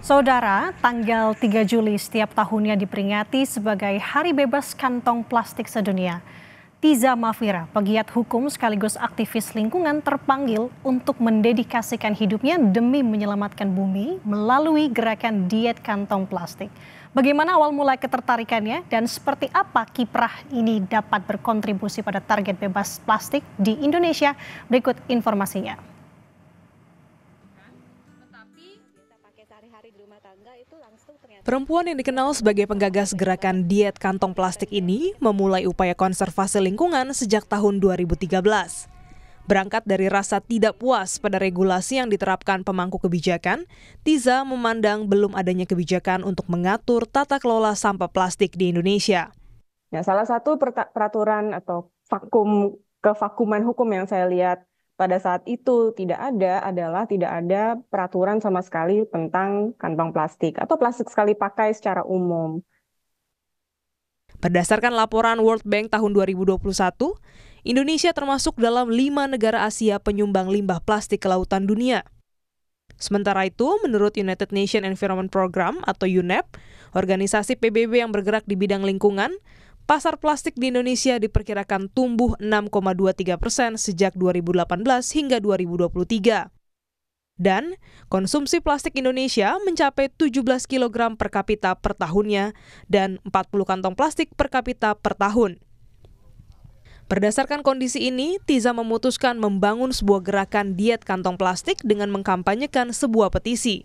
Saudara, tanggal 3 Juli setiap tahunnya diperingati sebagai Hari Bebas Kantong Plastik Sedunia. Tiza Mafira, pegiat hukum sekaligus aktivis lingkungan terpanggil untuk mendedikasikan hidupnya demi menyelamatkan bumi melalui gerakan diet kantong plastik. Bagaimana awal mulai ketertarikannya dan seperti apa kiprah ini dapat berkontribusi pada target bebas plastik di Indonesia? Berikut informasinya. Perempuan yang dikenal sebagai penggagas gerakan diet kantong plastik ini memulai upaya konservasi lingkungan sejak tahun 2013. Berangkat dari rasa tidak puas pada regulasi yang diterapkan pemangku kebijakan, Tiza memandang belum adanya kebijakan untuk mengatur tata kelola sampah plastik di Indonesia. Ya, salah satu peraturan atau vakum kevakuman hukum yang saya lihat pada saat itu tidak ada adalah tidak ada peraturan sama sekali tentang kantong plastik atau plastik sekali pakai secara umum. Berdasarkan laporan World Bank tahun 2021, Indonesia termasuk dalam lima negara Asia penyumbang limbah plastik ke lautan dunia. Sementara itu, menurut United Nations Environment Program atau UNEP, organisasi PBB yang bergerak di bidang lingkungan, pasar plastik di Indonesia diperkirakan tumbuh 6,23 persen sejak 2018 hingga 2023. Dan konsumsi plastik Indonesia mencapai 17 kg per kapita per tahunnya dan 40 kantong plastik per kapita per tahun. Berdasarkan kondisi ini, Tiza memutuskan membangun sebuah gerakan diet kantong plastik dengan mengkampanyekan sebuah petisi,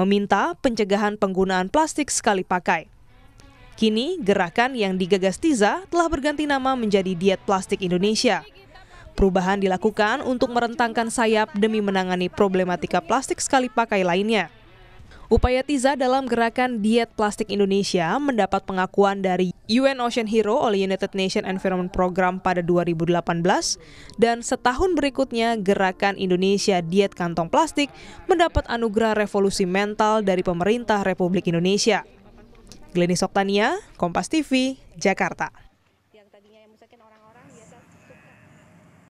meminta pencegahan penggunaan plastik sekali pakai. Kini, gerakan yang digagas Tiza telah berganti nama menjadi Diet Plastik Indonesia. Perubahan dilakukan untuk merentangkan sayap demi menangani problematika plastik sekali pakai lainnya. Upaya Tiza dalam gerakan Diet Plastik Indonesia mendapat pengakuan dari UN Ocean Hero oleh United Nations Environment Program pada 2018 dan setahun berikutnya gerakan Indonesia Diet Kantong Plastik mendapat anugerah revolusi mental dari pemerintah Republik Indonesia. Glenis Oktania, Kompas TV, Jakarta.